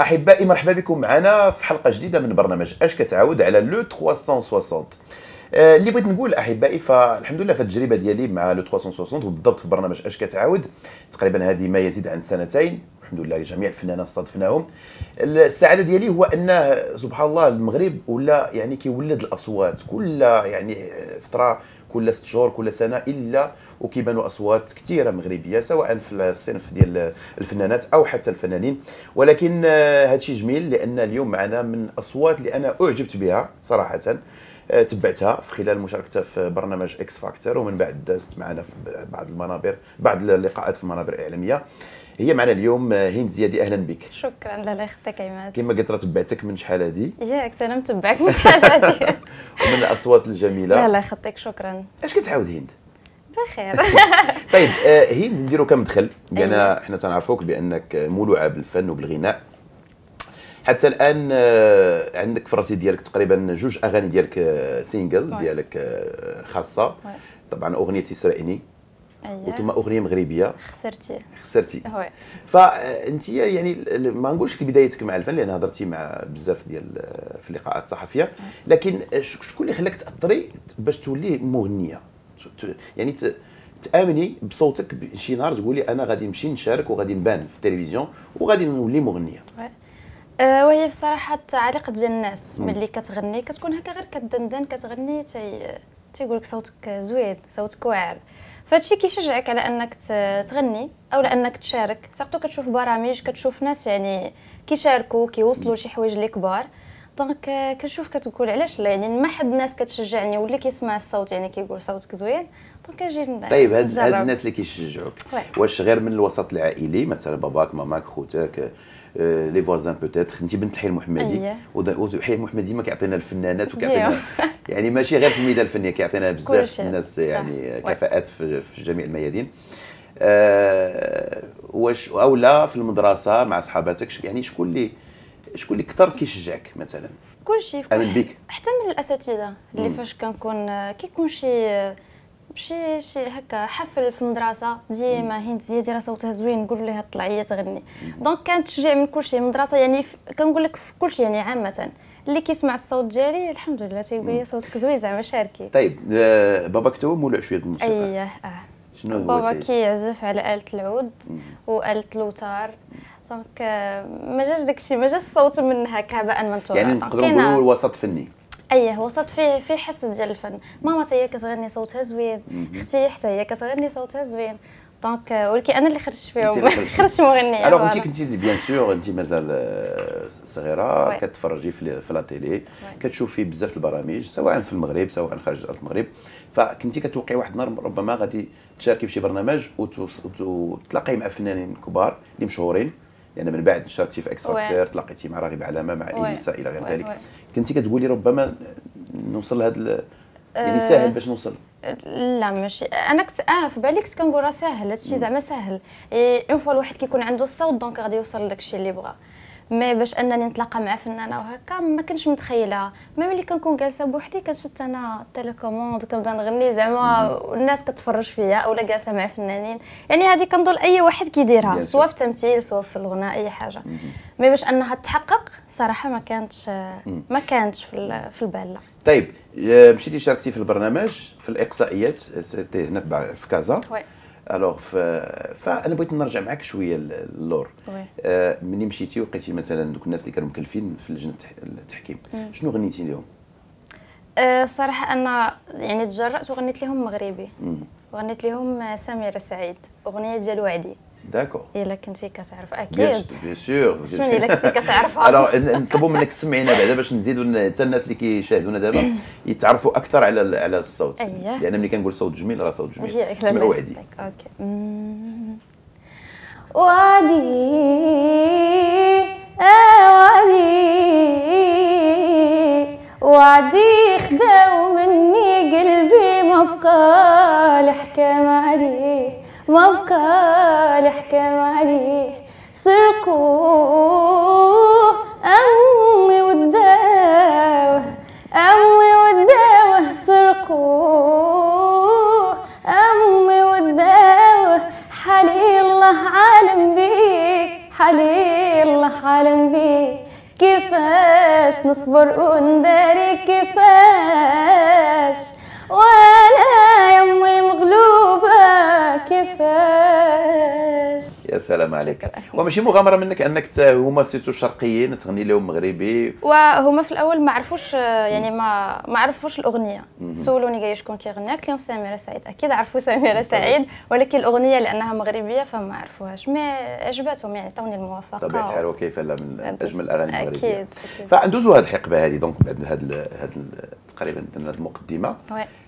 احبائي مرحبا بكم معنا في حلقه جديده من برنامج اش كتعاود على لو 360 آه، اللي بغيت نقول احبائي فالحمد لله في التجربه ديالي مع لو 360 وبالضبط في برنامج اش كتعاود تقريبا هذه ما يزيد عن سنتين الحمد لله لجميع الفنانين استضفناهم السعاده ديالي هو انه سبحان الله المغرب ولا يعني كيولد الاصوات كل يعني فتره كل ست شهور كل سنه الا وكيبانوا اصوات كثيره مغربيه سواء في الصنف ديال الفنانات او حتى الفنانين ولكن هذا آه، الشيء جميل لان اليوم معنا من اصوات اللي انا اعجبت بها صراحه آه، تبعتها في خلال مشاركتها في برنامج اكس فاكتور ومن بعد دازت معنا في بعض المنابر بعض اللقاءات في المنابر الاعلاميه هي معنا اليوم آه، هند زيادي اهلا بك شكرا لاله اختك عماد كما قلت راه تبعتك من شحال هادي ياك انا متبعك من شحال هادي ومن الاصوات الجميله لاله اختك شكرا اش كتعاود هند بخير طيب آه هند نديرو كمدخل لان أيوة. حنا تنعرفوك بانك مولوعه بالفن وبالغناء حتى الان آه، عندك في الرصيد ديالك تقريبا جوج اغاني ديالك سينجل آه، ديالك خاصه طبعا اغنيه يسرقني أيه. اغنيه مغربيه خسرتي خسرتي فانت يعني ما نقولش بدايتك مع الفن لان هضرتي مع بزاف ديال في اللقاءات الصحفيه لكن شكون اللي خلاك تاثري باش تولي مغنيه يعني تامني بصوتك شي نهار تقولي انا غادي نمشي نشارك وغادي نبان في التلفزيون وغادي نولي مغنيه وهي أه، وهي بصراحه التعليق ديال الناس ملي كتغني كتكون هكا غير كدندن كتغني تي تيقول لك صوتك زوين صوتك واعر فهادشي كيشجعك على انك تغني او لانك تشارك سورتو كتشوف برامج كتشوف ناس يعني كيشاركوا كيوصلوا لشي حوايج اللي كبار دونك كنشوف كتقول علاش لا يعني ما حد الناس كتشجعني ولا كيسمع الصوت يعني كيقول صوتك زوين دونك اجي طيب هاد الناس اللي كيشجعوك واش غير من الوسط العائلي مثلا باباك ماماك خوتك لي فوازان بوتيتر انت بنت حي المحمدي وحي أيوة. المحمدي ما كيعطينا الفنانات وكيعطينا أيوة. يعني ماشي غير في الميدان الفنيه كيعطينا بزاف الناس يعني كفاءات في, جميع الميادين آه واش اولا في المدرسه مع صحاباتك يعني شكون اللي شكون اللي كثر كيشجعك مثلا شيء امن بك حتى من الاساتذه اللي فاش كنكون كيكون شي شي شي هكا حفل في المدرسه ديما هي تزيد راه صوتها زوين نقول لها طلعي تغني دونك كانت تشجيع من كل شيء المدرسه يعني كنقول لك في كل شيء يعني عامه اللي كيسمع الصوت ديالي الحمد لله تيقول لي صوتك زوين زعما شاركي طيب بابا آه، باباك هو مولع شويه بالموسيقى اييه اه شنو هو بابا كيعزف على آلة العود وآلة الوتار دونك ما جاش داكشي ما جاش الصوت من هكا هباء منثورا يعني نقدروا نقولوا الوسط فني ايه وسط فيه فيه حس ديال الفن ماما حتى هي كتغني صوتها زوين اختي حتى هي كتغني صوتها زوين دونك euh, ولكن انا اللي خرجت فيهم خرجت مغنيه الوغ انت كنتي بيان سور انت مازال آه، صغيره كتفرجي في لا تيلي كتشوفي بزاف البرامج سواء في المغرب سواء خارج المغرب فكنتي كتوقعي واحد النهار ربما غادي تشاركي في شي برنامج وتلاقي مع فنانين كبار اللي مشهورين لان من بعد شاركتي في اكس فاكتور تلاقيتي مع راغب علامه مع اليسا الى غير ذلك كنتي كتقولي ربما نوصل لهذا أه، يعني ساهل باش نوصل لا ماشي انا كنت انا في بالي كنت كنقول راه ساهل هادشي زعما ساهل اون فوا الواحد كيكون عنده الصوت دونك غادي يوصل لداكشي اللي بغا مي باش انني نتلاقى مع فنانه وهكا ما كنتش متخيلها ما ملي كنكون جالسه بوحدي كنشد انا التليكوموند وكنبدا نغني زعما والناس كتفرج فيا ولا جالسه مع فنانين يعني هذه كنظن اي واحد كيديرها سواء في التمثيل سواء في الغناء اي حاجه مي باش انها تحقق صراحه ما كانتش ما كانتش في في البال طيب مشيتي شاركتي في البرنامج في الاقصائيات هنا في كازا وي. الوغ ف... فانا بغيت نرجع معك شويه للور آه مني مشيتي وقيتي مثلا دوك الناس اللي كانوا مكلفين في لجنه التحكيم شنو غنيتي لهم؟ الصراحه آه، انا يعني تجرأت وغنيت لهم مغربي مم. وغنيت لهم سميره سعيد اغنيه ديال وعدي داكور الا كنتي كتعرف اكيد بيان سور شنو الا كنتي كتعرفها الوغ نطلبوا منك تسمعينا بعدا باش نزيدوا حتى الناس اللي كيشاهدونا دابا يتعرفوا اكثر على على الصوت لان أيوة. يعني ملي كنقول صوت جميل راه صوت جميل سمعوا وحدي طيب، اوكي آه، وعدي وعدي وعدي خداو مني قلبي ما بقى الحكام ما بقى الحكام عليه سرقوه أمي وداوه أمي وداوه سرقوه أمي وداوه حلي الله عالم بيه حلي الله عالم بيه كيفاش نصبر ونداري كيفاش وانا امي مغلوب كيفاش يا سلام عليك وماشي مغامره منك انك هما سيتو شرقيين تغني لهم مغربي وهما في الاول ما عرفوش يعني ما ما عرفوش الاغنيه سولوني قال شكون كيغني قلت لهم سميره سعيد اكيد عرفوا سميره سعيد ولكن الاغنيه لانها مغربيه فما عرفوهاش مي عجبتهم يعني عطوني الموافقه طبيعي الحال وكيف لا من اجمل الاغاني المغربيه اكيد فندوزوا هذه الحقبه هذه دونك بعد هذه تقريبا المقدمه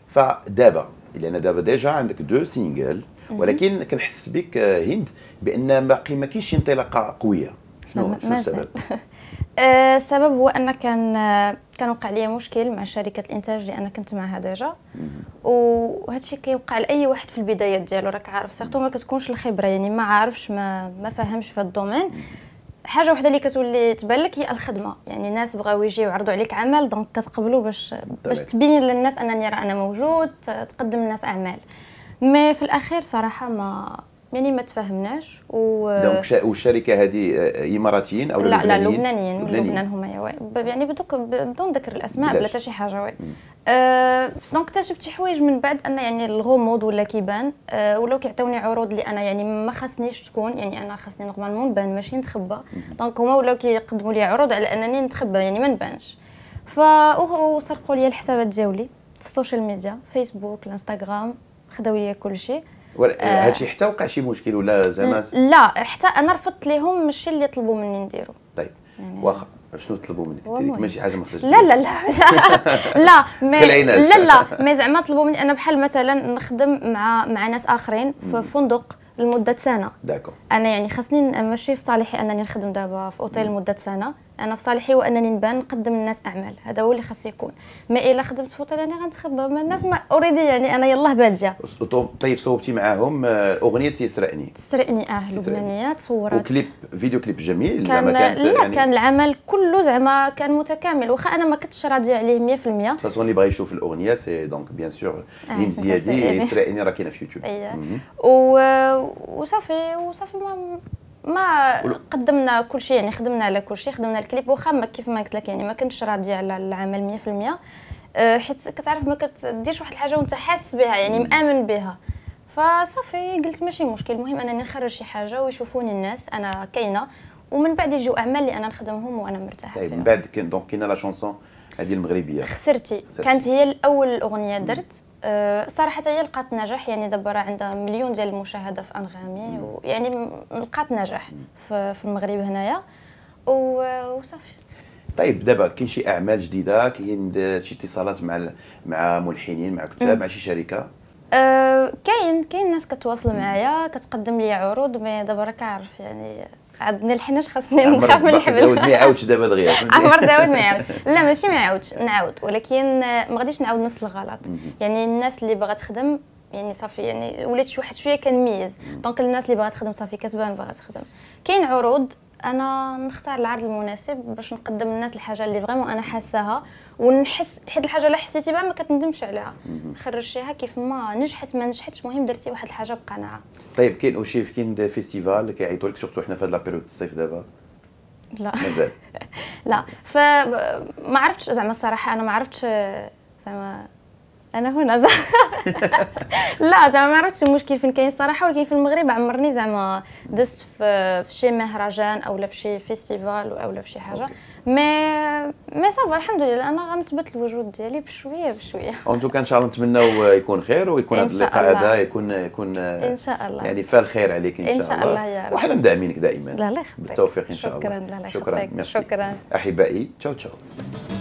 فدابا لان دابا ديجا عندك دو سينجل ولكن كنحس بك هند بان باقي ما كاينش انطلاقه قويه شنو شنو السبب؟ آه، السبب هو ان كان كان وقع لي مشكل مع شركه الانتاج اللي انا كنت معها ديجا وهذا الشيء كيوقع لاي واحد في البدايات ديالو راك عارف سيرتو ما كتكونش الخبره يعني ما عارفش ما ما فاهمش في الدومين حاجه وحده اللي كتولي تبان لك هي الخدمه يعني الناس بغاو يجيو يعرضوا عليك عمل دونك كتقبلوا باش باش تبين للناس انني راه انا موجود تقدم للناس اعمال مي في الاخير صراحه ما يعني ما تفاهمناش و دونك والشركه هذه آه، اماراتيين او لا لبنانيين لا لبنانيين لبنان هما أيوة. يعني بدون ذكر الاسماء بلا حتى شي حاجه وي أيوة. أه، دونك اكتشفت شي حوايج من بعد ان يعني الغموض ولا كيبان أه ولاو كيعطيوني عروض اللي انا يعني ما خاصنيش تكون يعني انا خاصني نورمالمون نبان ماشي نتخبى دونك هما ولاو كيقدموا لي عروض على انني نتخبى يعني ما نبانش ف وسرقوا لي الحسابات ديالي في السوشيال ميديا فيسبوك الانستغرام خداو لي كلشي أه، هادشي حتى وقع شي مشكل ولا زعما لا حتى انا رفضت ليهم ماشي اللي طلبوا مني نديرو طيب يعني واخا شنو طلبوا منك لك ماشي حاجه ما خرجتش لا لا لا لا مي لا لا مي زعما طلبوا مني انا بحال مثلا نخدم مع مع ناس اخرين في فندق لمده سنه داكو انا يعني خاصني ماشي في صالحي انني نخدم دابا في اوتيل لمده سنه انا في صالحي هو انني نبان نقدم للناس اعمال هذا هو اللي خاص يكون ما الا خدمت فوطه يعني غنتخبى ما الناس ما اوريدي يعني انا يلاه باديه طيب،, طيب صوبتي معاهم آه، اغنيه تسرقني تسرقني اه لبنانيه تصورات وكليب فيديو كليب جميل كان كانت لا يعني كان العمل كله زعما كان متكامل واخا انا ما كنتش راضيه عليه 100% فاسون اللي بغى يشوف الاغنيه سي دونك بيان سور لين زيادي يسرقني راه كاينه في يوتيوب اييه وصافي وصافي ما ما قدمنا كل شيء يعني خدمنا على كل شيء خدمنا الكليب واخا كيف ما قلت لك يعني ما كنتش راضيه على العمل 100% أه، حيت كتعرف ما كتديرش واحد الحاجه وانت حاس بها يعني مامن بها فصافي قلت ماشي مشكل المهم انني نخرج شي حاجه ويشوفوني الناس انا كاينه ومن بعد يجيو اعمال اللي انا نخدمهم وانا مرتاحه طيب من بعد كاين دونك كاينه لا شونسون هذه المغربيه خسرتي. خسرتي كانت هي الاول اغنيه درت آه، صراحه هي لقات نجاح يعني دابا راه عندها مليون ديال المشاهده في انغامي ويعني لقات نجاح في المغرب هنايا وصافي طيب دابا كاين شي اعمال جديده كاين شي اتصالات مع مع ملحنين مع كتاب مع شي شركه آه، كاين كاين ناس كتواصل معايا كتقدم لي عروض مي دابا راه عارف يعني عاد نلحناش خاصني نخاف من الحبل ما يعاودش دابا دغيا عمر داود ما يعاود لا ماشي ما يعاودش نعاود ولكن ما غاديش نعاود نفس الغلط يعني الناس اللي باغا تخدم يعني صافي يعني وليت واحد شويه كنميز دونك الناس اللي باغا تخدم صافي كتبان باغا تخدم كاين عروض انا نختار العرض المناسب باش نقدم للناس الحاجه اللي فريمون انا حاساها ونحس حيت الحاجه اللي حسيتي بها ما كتندمش عليها خرجتيها كيف ما نجحت ما نجحتش المهم درتي واحد الحاجه بقناعه طيب كاين شيف كاين فيستيفال كيعيطوا لك سورتو حنا في هذا لابيريود الصيف دابا لا مازال لا ف ما عرفتش زعما الصراحه انا ما عرفتش زعما انا هنا زعما لا زعما ما عرفتش المشكل فين كاين الصراحه ولكن في المغرب عمرني زعما دزت في, شي مهرجان او في شي فيستيفال او في شي حاجه أوكي. مي مي صافا الحمد لله انا غنثبت الوجود ديالي بشويه بشويه اون توكا ان شاء الله نتمنوا آه، يكون خير ويكون هذا اللقاء هذا يكون يكون آه، ان شاء الله يعني فال خير عليك ان شاء, إن شاء الله, الله وحنا مدعمينك دائما لا لا بالتوفيق ان شاء الله شكرا الله شكرا ميرسي شكرا احبائي تشاو تشاو